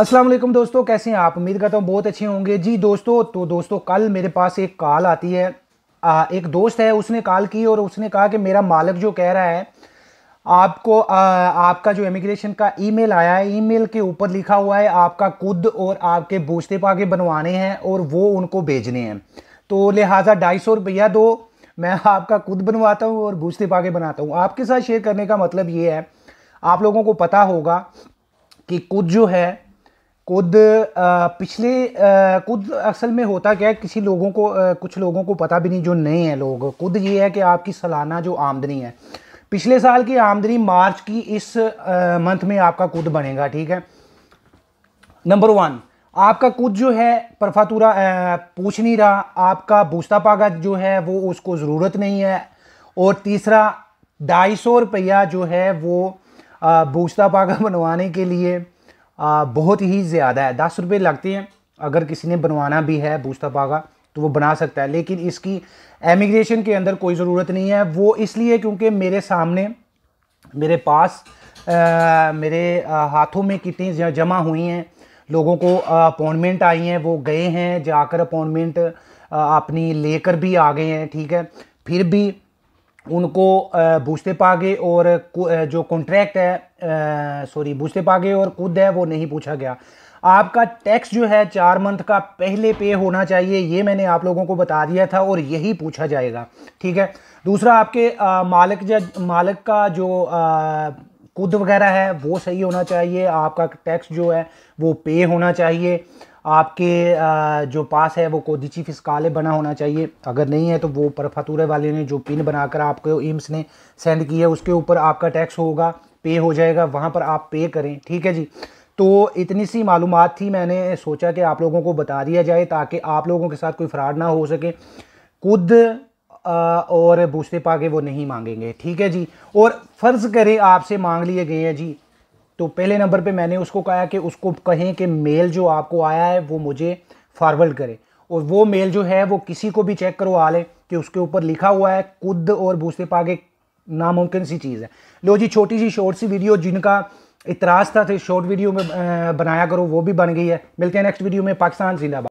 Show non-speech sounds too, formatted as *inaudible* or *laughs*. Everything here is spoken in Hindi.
असलम दोस्तों कैसे हैं आप उम्मीद करता हूँ बहुत अच्छे होंगे जी दोस्तों तो दोस्तों कल मेरे पास एक कॉल आती है आ, एक दोस्त है उसने कॉल की और उसने कहा कि मेरा मालिक जो कह रहा है आपको आ, आपका जो इमिग्रेशन का ईमेल आया है ईमेल के ऊपर लिखा हुआ है आपका खुद और आपके बूझते पाके बनवाने हैं और वो उनको भेजने हैं तो लिहाजा ढाई सौ रुपया दो मैं आपका खुद बनवाता हूँ और बूझते पाके बनाता हूँ आपके साथ शेयर करने का मतलब ये है आप लोगों को पता होगा कि खुद जो है खुद पिछले खुद असल में होता क्या है किसी लोगों को आ, कुछ लोगों को पता भी नहीं जो नए हैं लोग खुद ये है कि आपकी सालाना जो आमदनी है पिछले साल की आमदनी मार्च की इस मंथ में आपका खुद बनेगा ठीक है नंबर वन आपका कुछ जो है परफातूरा पूछ नहीं रहा आपका बूस्ता पागा जो है वो उसको ज़रूरत नहीं है और तीसरा ढाई सौ रुपया जो है वो बूस्ता पागा *laughs* बनवाने के लिए बहुत ही ज़्यादा है दस रुपये लगते हैं अगर किसी ने बनवाना भी है बूस्ता पागा तो वो बना सकता है लेकिन इसकी एमिग्रेशन के अंदर कोई ज़रूरत नहीं है वो इसलिए क्योंकि मेरे सामने मेरे पास आ, मेरे आ, हाथों में कितनी जमा हुई हैं लोगों को अपॉइंटमेंट आई हैं वो गए हैं जाकर अपॉइंटमेंट अपनी लेकर भी आ गए हैं ठीक है फिर भी उनको बूझते पागे और जो कॉन्ट्रैक्ट है सॉरी बूझते पागे और खुद है वो नहीं पूछा गया आपका टैक्स जो है चार मंथ का पहले पे होना चाहिए ये मैंने आप लोगों को बता दिया था और यही पूछा जाएगा ठीक है दूसरा आपके आ, मालिक जज मालिक का जो आ, वगैरह है वो सही होना चाहिए आपका टैक्स जो है वो पे होना चाहिए आपके जो पास है वो कोदिची फिस्काले बना होना चाहिए अगर नहीं है तो वो परफातूरे वाले ने जो पिन बनाकर आपको एम्स ने सेंड किया है उसके ऊपर आपका टैक्स होगा पे हो जाएगा वहाँ पर आप पे करें ठीक है जी तो इतनी सी मालूम थी मैंने सोचा कि आप लोगों को बता दिया जाए ताकि आप लोगों के साथ कोई फ्रॉड ना हो सके खुद और बूस्ते पाके वो नहीं मांगेंगे ठीक है जी और फ़र्ज़ करें आपसे मांग लिए गए हैं जी तो पहले नंबर पे मैंने उसको कहा कि उसको कहें कि मेल जो आपको आया है वो मुझे फारवर्ड करे और वो मेल जो है वो किसी को भी चेक करवा लें कि उसके ऊपर लिखा हुआ है खुद और भूसते पागे नामुमकिन सी चीज़ है लो जी छोटी सी शॉर्ट सी वीडियो जिनका इतराज़ था शॉर्ट वीडियो में बनाया करो वो भी बन गई है मिलते हैं नेक्स्ट वीडियो में पाकिस्तान जिंदाबाद